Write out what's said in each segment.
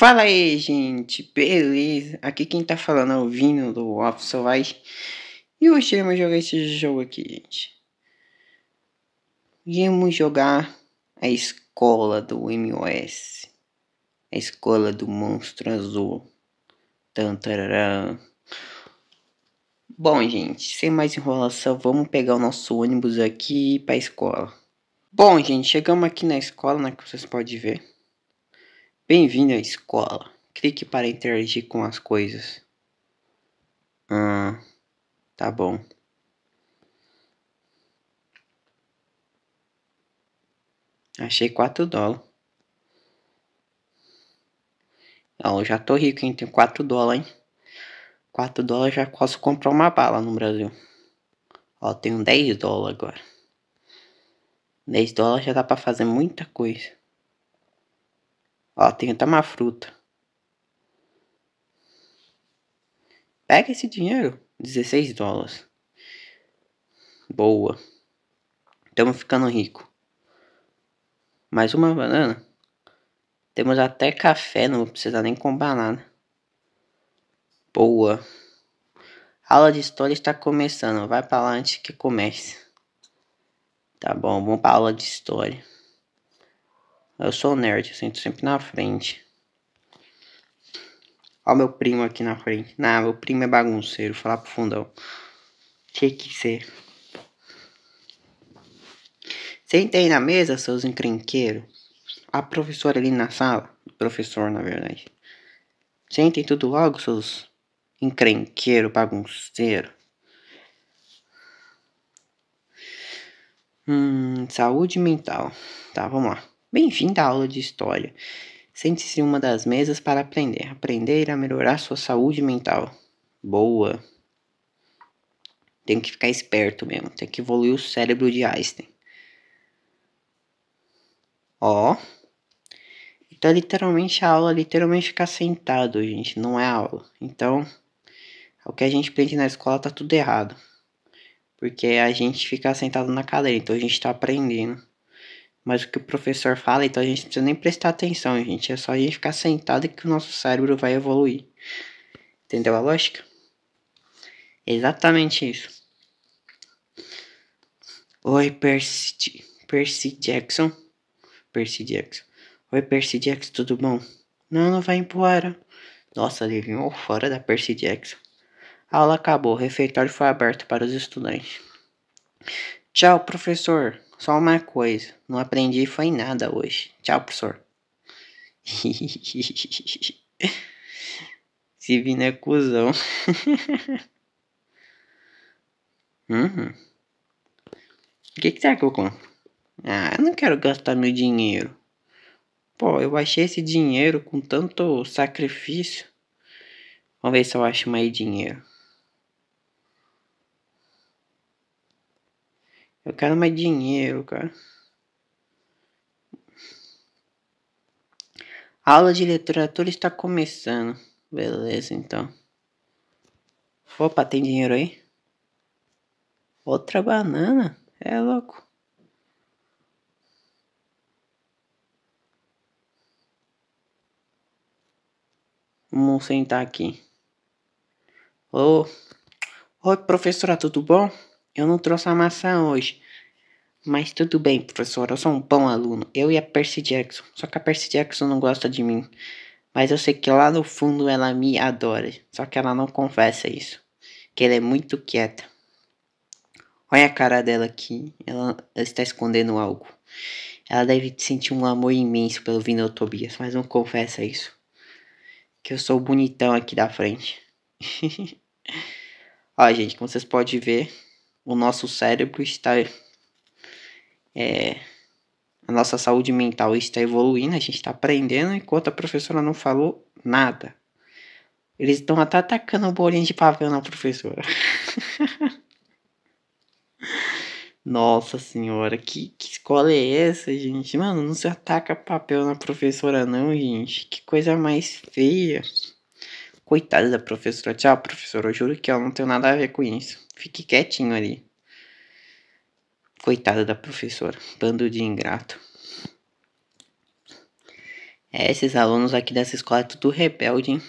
Fala aí, gente, beleza? Aqui quem tá falando é o Vino do Office Live. E hoje iremos jogar esse jogo aqui, gente. Iremos jogar a escola do MOS. A escola do Monstro Azul. Tantararã. Bom, gente, sem mais enrolação, vamos pegar o nosso ônibus aqui para escola. Bom, gente, chegamos aqui na escola, né, que vocês podem ver. Bem-vindo à escola. Clique para interagir com as coisas. Ah, tá bom. Achei 4 dólares. Ah, eu já tô rico, hein? Tenho 4 dólares, hein? 4 dólares já posso comprar uma bala no Brasil. Ó, tenho 10 dólares agora. 10 dólares já dá pra fazer muita coisa. Ó, tem até uma fruta. Pega esse dinheiro. 16 dólares. Boa. Estamos ficando rico. Mais uma banana. Temos até café, não precisa nem comprar nada. Boa. aula de história está começando. Vai para lá antes que comece. Tá bom, vamos para aula de história. Eu sou nerd, eu sinto sempre na frente. o meu primo aqui na frente. Não, meu primo é bagunceiro, falar pro fundão. Tinha que ser. sentem na mesa, seus encrenqueiros. A professora ali na sala. Professor, na verdade. Sentem tudo logo, seus encrenqueiros, bagunceiro. Hum, saúde mental. Tá, vamos lá. Bem-vindo à aula de História. Sente-se em uma das mesas para aprender. Aprender a melhorar sua saúde mental. Boa. Tem que ficar esperto mesmo. Tem que evoluir o cérebro de Einstein. Ó. Então, literalmente, a aula é literalmente ficar sentado, gente. Não é aula. Então, o que a gente aprende na escola tá tudo errado. Porque a gente fica sentado na cadeira. Então, a gente tá aprendendo mas o que o professor fala, então a gente não precisa nem prestar atenção, gente. É só a gente ficar sentado que o nosso cérebro vai evoluir. Entendeu a lógica? Exatamente isso. Oi, Percy, Percy Jackson. Percy Jackson. Oi, Percy Jackson, tudo bom? Não, não vai embora. Nossa, ele vinha fora da Percy Jackson. A aula acabou, o refeitório foi aberto para os estudantes. Tchau, professor. Só uma coisa, não aprendi foi nada hoje. Tchau, professor. Se vir é cuzão. uhum. O que, que será que eu compro? Ah, eu não quero gastar meu dinheiro. Pô, eu achei esse dinheiro com tanto sacrifício. Vamos ver se eu acho mais dinheiro. Eu quero mais dinheiro, cara. A aula de literatura está começando. Beleza, então. Opa, tem dinheiro aí? Outra banana? É louco. Vamos sentar aqui. oh. oi professora, tudo bom? Eu não trouxe a maçã hoje. Mas tudo bem, professor, eu sou um bom aluno. Eu e a Percy Jackson. Só que a Percy Jackson não gosta de mim. Mas eu sei que lá no fundo ela me adora. Só que ela não confessa isso. Que ela é muito quieta. Olha a cara dela aqui. Ela, ela está escondendo algo. Ela deve sentir um amor imenso pelo Vinal Tobias, mas não confessa isso. Que eu sou bonitão aqui da frente. Olha gente, como vocês podem ver, o nosso cérebro está. É, a nossa saúde mental está evoluindo, a gente está aprendendo, enquanto a professora não falou nada. Eles estão até atacando o bolinho de papel na professora. Nossa senhora, que, que escola é essa, gente? Mano, não se ataca papel na professora, não, gente. Que coisa mais feia. Coitada da professora. Tchau, professora. Eu juro que ela não tem nada a ver com isso. Fique quietinho ali. Coitada da professora, bando de ingrato. É, esses alunos aqui dessa escola é tudo rebelde, hein?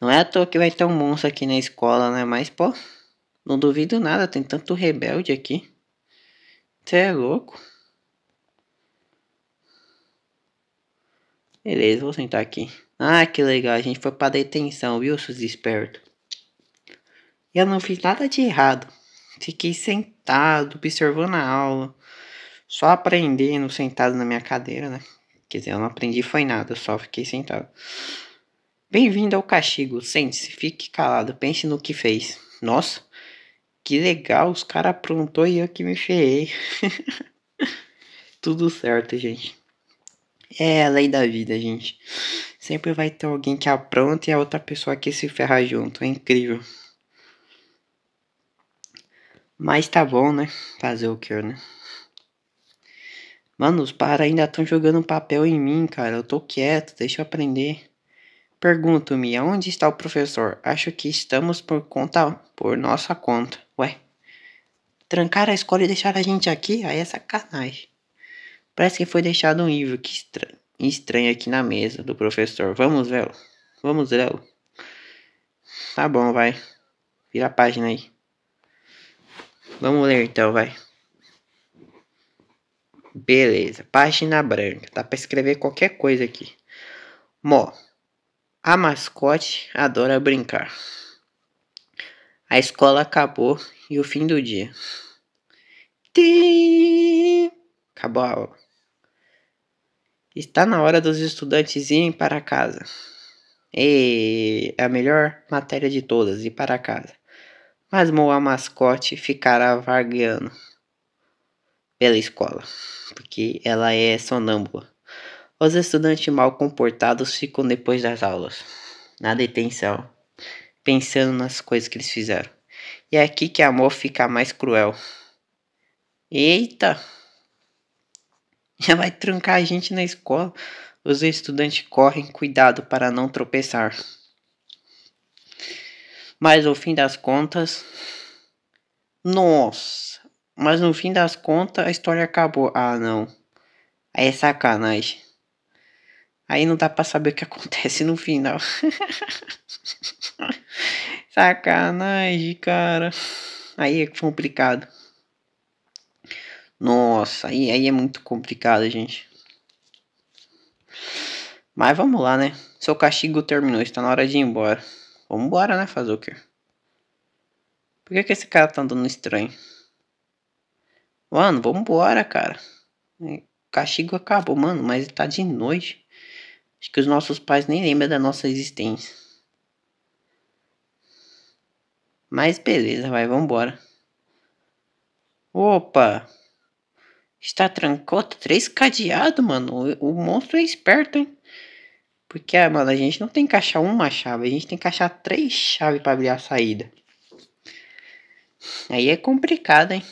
Não é à toa que vai ter um monstro aqui na escola, né? Mas, pô, não duvido nada, tem tanto rebelde aqui. Você é louco? Beleza, vou sentar aqui. Ah, que legal, a gente foi pra detenção, viu, seus espertos? Eu não fiz nada de errado. Fiquei sentado, observando a aula, só aprendendo sentado na minha cadeira, né? Quer dizer, eu não aprendi foi nada, eu só fiquei sentado. Bem-vindo ao castigo, sente-se, fique calado, pense no que fez. Nossa, que legal, os caras aprontou e eu que me ferrei. Tudo certo, gente. É a lei da vida, gente. Sempre vai ter alguém que apronta e a outra pessoa que se ferra junto. É incrível. Mas tá bom, né? Fazer o que, né? Mano, os paras ainda estão jogando papel em mim, cara. Eu tô quieto, deixa eu aprender. Pergunto-me, aonde está o professor? Acho que estamos por conta, por nossa conta. Ué, trancar a escola e deixar a gente aqui? Aí é sacanagem. Parece que foi deixado um livro que estra estranho aqui na mesa do professor. Vamos, Léo? Vamos, Léo? Tá bom, vai. Vira a página aí. Vamos ler então, vai. Beleza, página branca. Dá para escrever qualquer coisa aqui. Mó. A mascote adora brincar. A escola acabou e o fim do dia. Tim! Acabou a aula. Está na hora dos estudantes irem para casa. é a melhor matéria de todas, ir para casa mas Moa Mascote ficará vagueando pela escola, porque ela é sonâmbula. Os estudantes mal comportados ficam depois das aulas, na detenção, pensando nas coisas que eles fizeram. E é aqui que a amor fica mais cruel. Eita! Já vai trancar a gente na escola. Os estudantes correm, cuidado para não tropeçar. Mas no fim das contas. Nossa! Mas no fim das contas a história acabou. Ah, não. Aí é sacanagem. Aí não dá pra saber o que acontece no final. sacanagem, cara. Aí é complicado. Nossa, aí, aí é muito complicado, gente. Mas vamos lá, né? Seu castigo terminou, está na hora de ir embora. Vambora, né, fazer o quê? Por que, que esse cara tá andando estranho? Mano, vambora, cara. O é, castigo acabou, mano, mas tá de noite. Acho que os nossos pais nem lembram da nossa existência. Mas beleza, vai, vambora. Opa! Está trancado três cadeados, mano. O, o monstro é esperto, hein? Porque, ah, mano, a gente não tem que achar uma chave, a gente tem que achar três chaves para abrir a saída. Aí é complicado, hein?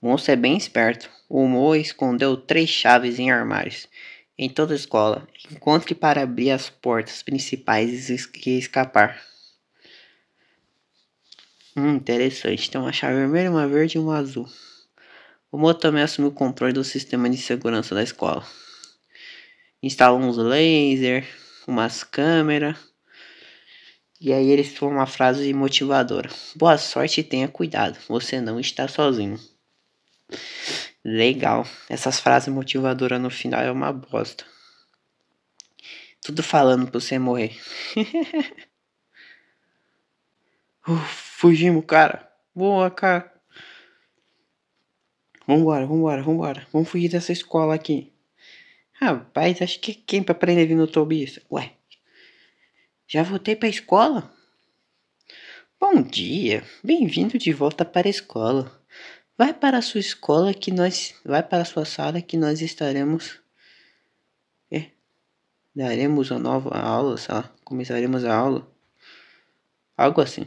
O monstro é bem esperto. O Mo escondeu três chaves em armários em toda a escola, enquanto que para abrir as portas principais e escapar. Hum, interessante. Tem uma chave vermelha, uma verde e uma azul. O Mo também assumiu o controle do sistema de segurança da escola instala uns laser, umas câmeras. E aí eles falam uma frase motivadora. Boa sorte e tenha cuidado, você não está sozinho. Legal. Essas frases motivadoras no final é uma bosta. Tudo falando pra você morrer. fugimos, cara. Boa, cara. Vambora, vambora, vambora. Vamos fugir dessa escola aqui. Rapaz, acho que quem pra aprender no YouTube Ué, já voltei pra escola? Bom dia, bem-vindo de volta para a escola. Vai para a sua escola que nós. Vai para a sua sala que nós estaremos. É, daremos a nova aula, sei lá, começaremos a aula. Algo assim.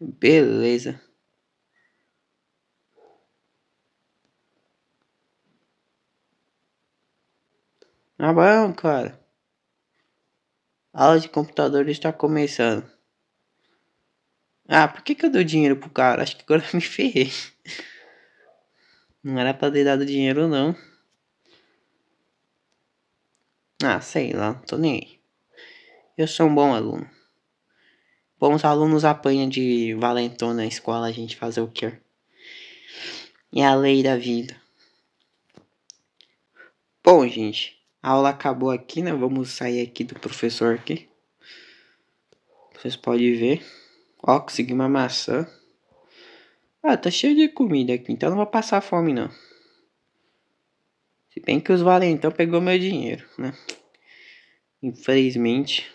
Beleza. Tá bom, cara. A aula de computador está começando. Ah, por que, que eu dou dinheiro pro cara? Acho que agora eu me ferrei. Não era pra ter dado dinheiro, não. Ah, sei lá, não tô nem aí. Eu sou um bom aluno. Bons alunos apanham de valentão na escola, a gente fazer o quê? É a lei da vida. Bom, gente, a aula acabou aqui, né? Vamos sair aqui do professor aqui. Vocês podem ver. Ó, consegui uma maçã. Ah, tá cheio de comida aqui, então não vou passar fome não. Se bem que os valentão pegou meu dinheiro, né? Infelizmente.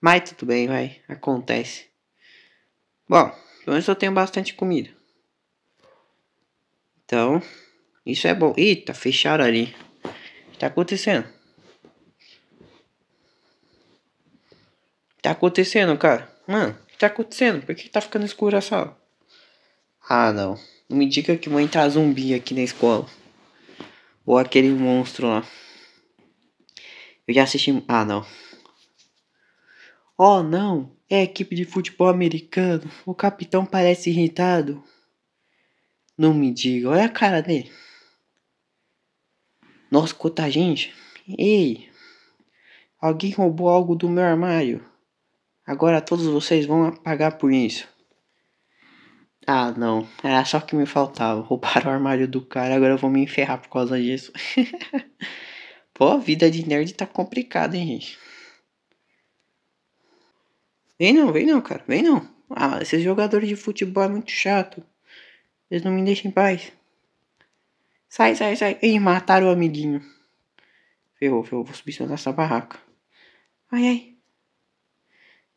Mas tudo bem, vai. Acontece. Bom, pelo menos eu tenho bastante comida. Então, isso é bom. Eita, fecharam ali. O que tá acontecendo? O que tá acontecendo, cara? Mano, o que tá acontecendo? Por que tá ficando escuro a sala? Ah, não. Não me diga que vão entrar zumbi aqui na escola. Ou aquele monstro lá. Eu já assisti. Ah, não. Oh, não! É a equipe de futebol americano. O capitão parece irritado. Não me diga, olha a cara dele. Nossa, quanta gente! Ei! Alguém roubou algo do meu armário. Agora todos vocês vão pagar por isso. Ah, não. Era só o que me faltava. roubar o armário do cara, agora eu vou me enferrar por causa disso. Pô, a vida de nerd tá complicada, hein, gente. Vem não, vem não, cara. Vem não. Ah, esses jogadores de futebol é muito chato. Eles não me deixam em paz. Sai, sai, sai. Ih, mataram o amiguinho. Ferrou, ferrou. Vou subir nessa barraca. Ai, ai.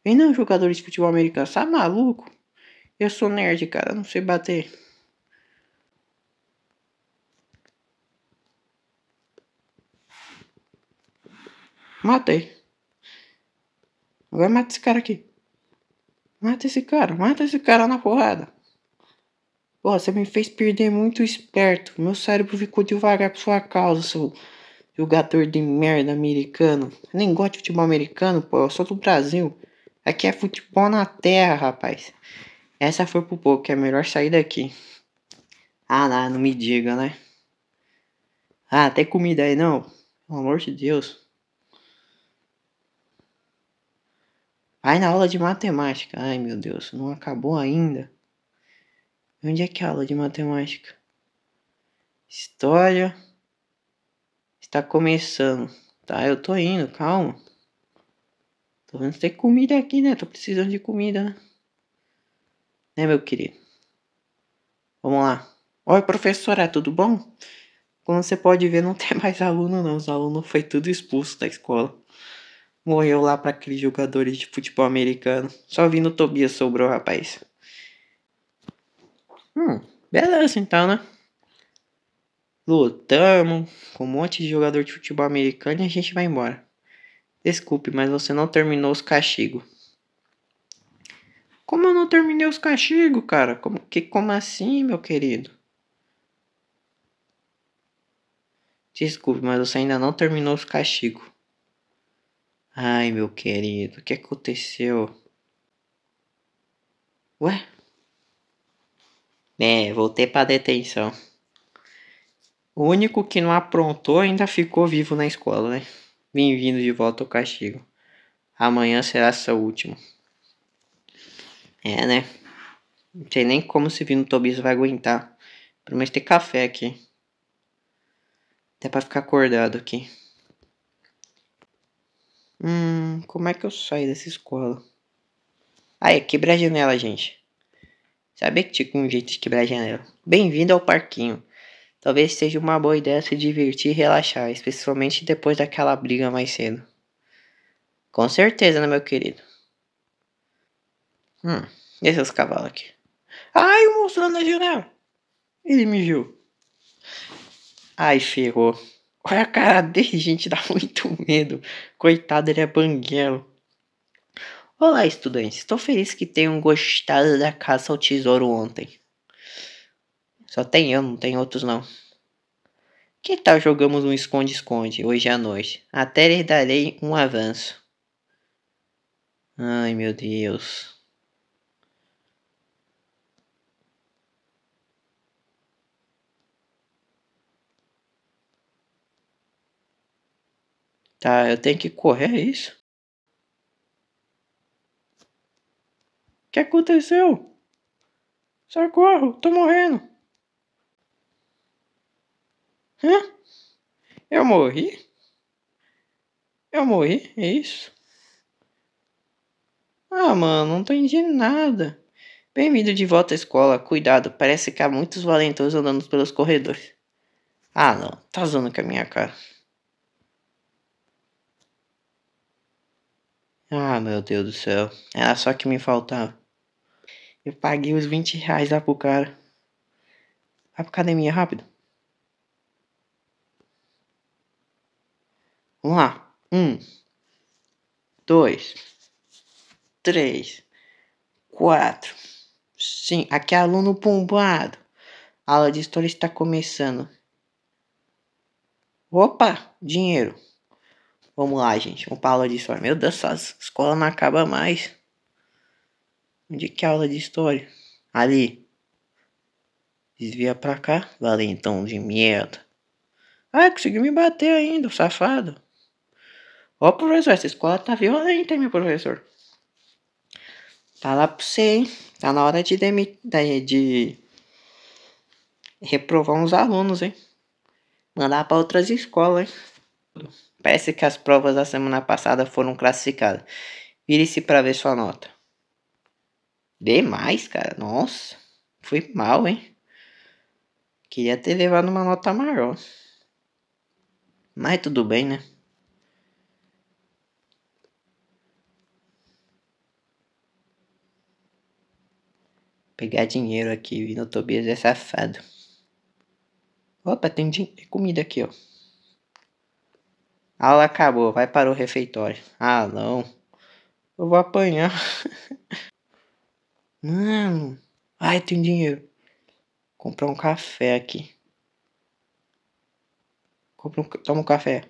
Vem não, jogadores de futebol americano. sai tá maluco? Eu sou nerd, cara. Não sei bater. Matei. Agora mata esse cara aqui. Mata esse cara. Mata esse cara na porrada você me fez perder muito esperto. Meu cérebro ficou devagar por sua causa, seu jogador de merda americano. Eu nem gosto de futebol americano, pô. Eu sou do Brasil. Aqui é futebol na terra, rapaz. Essa foi pro pouco, que é melhor sair daqui. Ah, não, não me diga, né? Ah, tem comida aí, não? Pelo amor de Deus. Vai na aula de matemática. Ai, meu Deus, não acabou ainda. Onde é que é a aula de matemática? História está começando. Tá, eu tô indo, calma. Tô vendo se tem comida aqui, né? Tô precisando de comida, né? Né, meu querido? Vamos lá. Oi, professora, tudo bom? Como você pode ver, não tem mais aluno, não. Os alunos foi tudo expulso da escola. Morreu lá para aqueles jogadores de futebol americano. Só vindo Tobias sobrou, rapaz. Hum, beleza então, né? Lutamos com um monte de jogador de futebol americano e a gente vai embora. Desculpe, mas você não terminou os castigos. Como eu não terminei os castigos, cara? Como, que, como assim, meu querido? Desculpe, mas você ainda não terminou os castigos. Ai, meu querido, o que aconteceu? Ué? É, voltei pra detenção. O único que não aprontou ainda ficou vivo na escola, né? Bem-vindo de volta ao castigo. Amanhã será seu último. É, né? Não sei nem como esse Vino Tobias vai aguentar. Pelo menos tem café aqui. Até pra ficar acordado aqui. Hum, como é que eu saio dessa escola? aí ah, é, quebre a janela, gente. Sabia que tinha um jeito de quebrar a janela. Bem-vindo ao parquinho. Talvez seja uma boa ideia se divertir e relaxar, especialmente depois daquela briga mais cedo. Com certeza, né, meu querido? Hum, esses os cavalos aqui. Ai, o monstro na janela! Ele me viu. Ai, ferrou. Olha a cara dele, gente, dá muito medo. Coitado, ele é banguelo. Olá, estudantes. Estou feliz que tenham gostado da caça ao tesouro ontem. Só tem eu, não tem outros não. Que tal jogamos um esconde-esconde hoje à noite? Até lhes darei um avanço. Ai, meu Deus. Tá, eu tenho que correr, é isso? que aconteceu? Socorro, tô morrendo. Hã? Eu morri? Eu morri? É isso? Ah, mano, não tô entendendo nada. Bem-vindo de volta à escola. Cuidado, parece que há muitos valentões andando pelos corredores. Ah, não. Tá zoando com a minha cara. Ah, meu Deus do céu. Era só que me faltava. Eu paguei os 20 reais lá pro cara. Vai pra academia rápido. Vamos lá. Um. Dois. Três. Quatro. Sim, aqui é aluno pombado. A aula de história está começando. Opa, dinheiro. Vamos lá, gente. Vamos pra aula de história. Meu Deus, essa escola não acaba mais. Onde que é a aula de história? Ali. Desvia pra cá, valentão de merda. Ah, conseguiu me bater ainda, safado. Ó, professor, essa escola tá violenta, hein, meu professor? Tá lá pra você, hein? Tá na hora de, demitir, de, de reprovar uns alunos, hein? Mandar para outras escolas, hein? Parece que as provas da semana passada foram classificadas. Vire-se para ver sua nota. Demais, cara. Nossa. Fui mal, hein? Queria ter levado uma nota maior. Mas tudo bem, né? Pegar dinheiro aqui, no Tobias é safado. Opa, tem comida aqui, ó. A ah, aula acabou, vai para o refeitório. Ah, não. Eu vou apanhar. Mano, ai, tem dinheiro. Comprar um café aqui. Compra um, toma um café.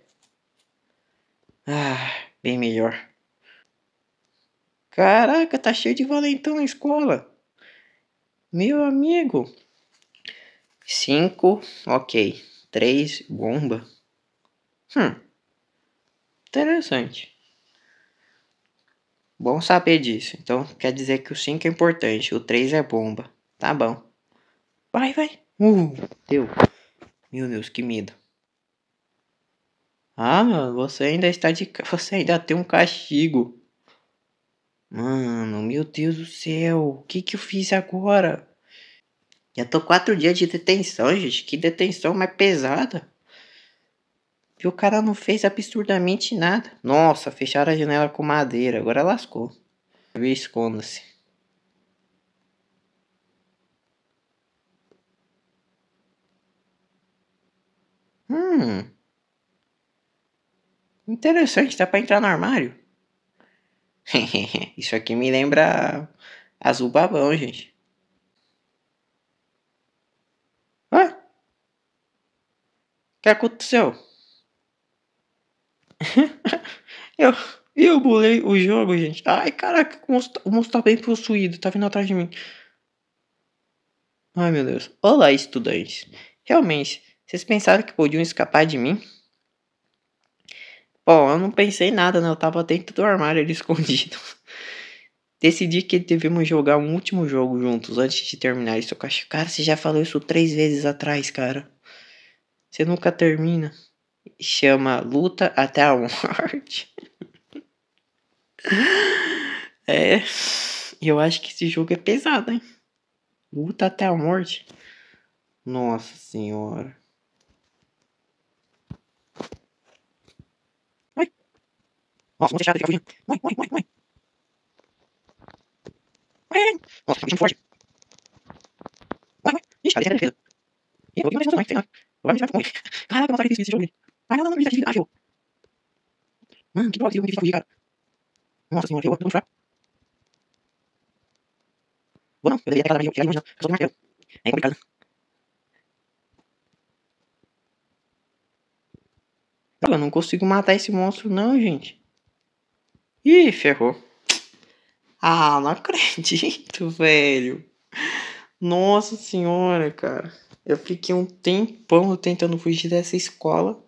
Ah, bem melhor. Caraca, tá cheio de valentão na escola. Meu amigo. Cinco, ok. Três, bomba. Hum. Interessante. Bom saber disso. Então quer dizer que o 5 é importante, o 3 é bomba. Tá bom. Vai, vai. Uh, deu. Meu Deus, que medo. Ah, você ainda está de. Você ainda tem um castigo. Mano, meu Deus do céu. O que, que eu fiz agora? Já tô quatro dias de detenção, gente. Que detenção mais pesada. E o cara não fez absurdamente nada. Nossa, fecharam a janela com madeira, agora lascou. Vê, esconda-se. Hum. Interessante, dá pra entrar no armário. Isso aqui me lembra azul babão, gente. Ah? O que aconteceu? eu, eu bolei o jogo, gente. Ai, caraca, o monstro, o monstro tá bem possuído, tá vindo atrás de mim. Ai, meu Deus. Olá, estudantes. Realmente, vocês pensaram que podiam escapar de mim? Bom, eu não pensei nada, né? Eu tava dentro do armário ali escondido. Decidi que devemos jogar um último jogo juntos antes de terminar isso. Cara, você já falou isso três vezes atrás, cara. Você nunca termina chama Luta até a Morte. é. Eu acho que esse jogo é pesado, hein? Luta até a morte. Nossa senhora. Ai. Nossa, vamos deixar de ficar Mãe, mãe, mãe, mãe. Nossa, tá bichando forte. Vai, vai. Ixi, cara, esse é defesa. Ih, eu vou mais mais, tem nada. Vai me tirar com ele. esse jogo ai não, não, não, não, ah, ferrou. Mano, que droga, que difícil fugir, cara. Nossa senhora, ferrou, vamos Vou não, eu deveria ter aquela chegar de longe, não. Eu sou do martelo. É complicado, né? eu não consigo matar esse monstro não, gente. Ih, ferrou. Ah, não acredito, velho. Nossa senhora, cara. Eu fiquei um tempão tentando fugir dessa escola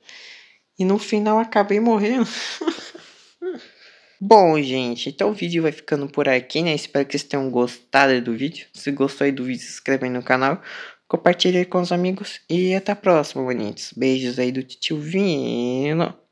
e no final acabei morrendo. Bom, gente, então o vídeo vai ficando por aqui, né? Espero que vocês tenham gostado do vídeo. Se gostou aí do vídeo, se inscreve aí no canal, compartilhe aí com os amigos e até a próxima, bonitos. Beijos aí do tio Vino.